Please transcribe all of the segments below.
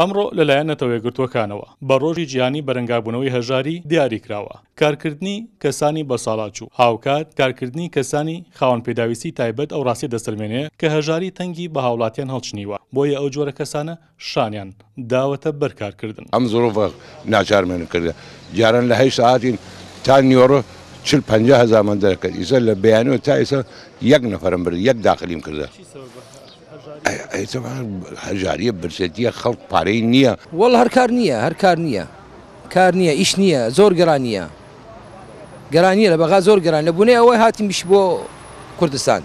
ئەمڕۆ لەلایەن نەتەوەیەگرتوەکانەوە بە ڕۆژی گیانی بەرەنگابوونەوەی هەژاری دیاریکراوە کارکردنی کەسانی بە ساڵاچوو هاوکات کارکردنی کەسانی خاون پێداویستی تایبەت ئەو ڕاستی دەسەرمێنێ کە هەژاری تەنگی بە هاوڵاتیان هەڵچنیوە بۆیە ئەو جۆرە کەسانە شانیان داوەتە بەرکارکردن ئەم زۆرۆڤ ناچارمێن کردە یارن لە هەی ساعتین تا نیۆڕۆ چل پ هزار من دەکرد ئیسە لە بەیانەوە تا ئێسا یەک نەفرم برد یەک داخلیم کردە. هەژاریە برسێتیە خەڵک پارەی نییە وەڵ هەر کار نییە هەر کار نییە کار نییە ئیش نییە زۆر گەرانیە گەرانیە لە بەغا زۆر گەران لە بوونێ ئەوەی هاتیم بش بۆ کوردستان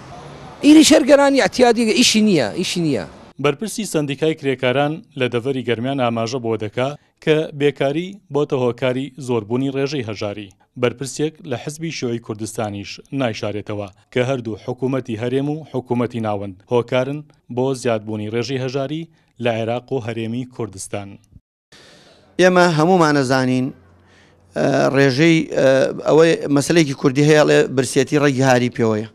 ئیری شەر گەرانی ئەتیادیگە ئیشی نییە ئیشی نییە بەرپرسی سندیکای کرێکاران لە دەڤری گەرمیان ئاماژە بۆ دەکا کە بێکاری بۆتە هۆکاری زۆربوونی ڕێژەی هەژاری بەرپرسێک لە حزبی شوی کوردستانیش نایشارێتەوە کە هەردوو حکوومەتی هەرێم و حکوومەتی ناوەند هۆکارن بۆ زیادبوونی ڕێژی هەژاری لە عێراق و هەرێمی کوردستان. ئێمە هەمومانەزانین ڕێژەی ئەوەی مەسلێکی کوردی هەیەڵێ برسێتی ڕێگی هاری پێوەیە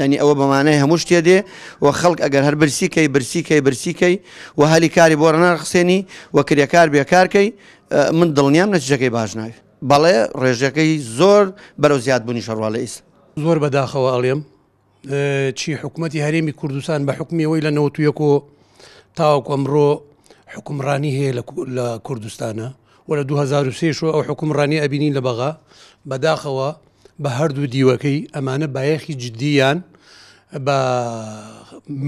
ینی ئەوە بەمانەیە هەموو شتێ دێ و خەڵک ئەگەر هەر برسیکەی برسیکەی برسیکەی و هەلی کاری بۆ ڕەنە خسێنی وە کریەکار بێکارکەی من دڵنیام نەتیجەکەی باش ناوی بەڵێ ڕێژەکەی زۆر بەرەو زیادبوونی شەڕواڵە ئیس زۆر بەداخەوە ئەڵێم چی حکوومەتتی هەرێمی کوردستان بە حکمیەوەی لە نەوتویەکۆ تاوەکو ئەمڕۆ حکومڕانی هەیە لە کوردستانە وە لە 2023 ئەو حکومڕانی ئەبینین لە بەغا بەداخەوە بە هەردوو دیوەکەی ئەمانە بایەخی جددیان بە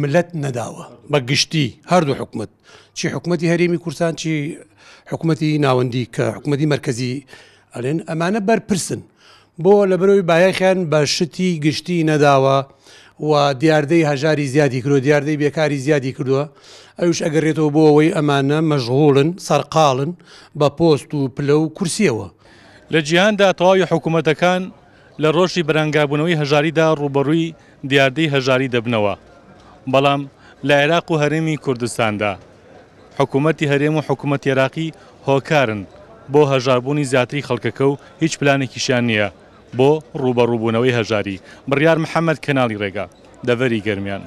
ملت نەداوە بە گشتی هەردوو حکومت چی حکوومەتتی هەرێمی کورسان چی حکوومەتتی ناوەندی کە حکوومەتتی مرکزی ئەلێن ئەمانە بەرپرسن بۆ لە برۆی بایەخیان بە شتی گشتی نەداوە و دیاردەی هەژاری زیادی کردو دیاردەی بێکاری زیادی کردووە ئەوش ئەگەڕێتەوە بۆ ئەوەی ئەمانە مەژغۆڵن سەرقاڵن بە پۆست و پلە و کورسیەوە لە جیهاندا تەواوی حکوومەتەکان لە ڕۆژی بەرەنگابوونەوەی هەژاریدا ڕوبەڕووی دیاردەی هەژاری دەبنەوە بەڵام لە عێراق و هەرێمی کوردستاندا حکوومەتتی هەرێم و حکوومەت عێراقی هۆکارن بۆ هەژاربوونی زیاتری خەڵکەکە و هیچ پلانێکیشیان نییە بۆ ڕوبەڕووبوونەوەی هەژاری بڕیار محەممەد کەناڵی ڕێگا دەڤەری گەرمیان.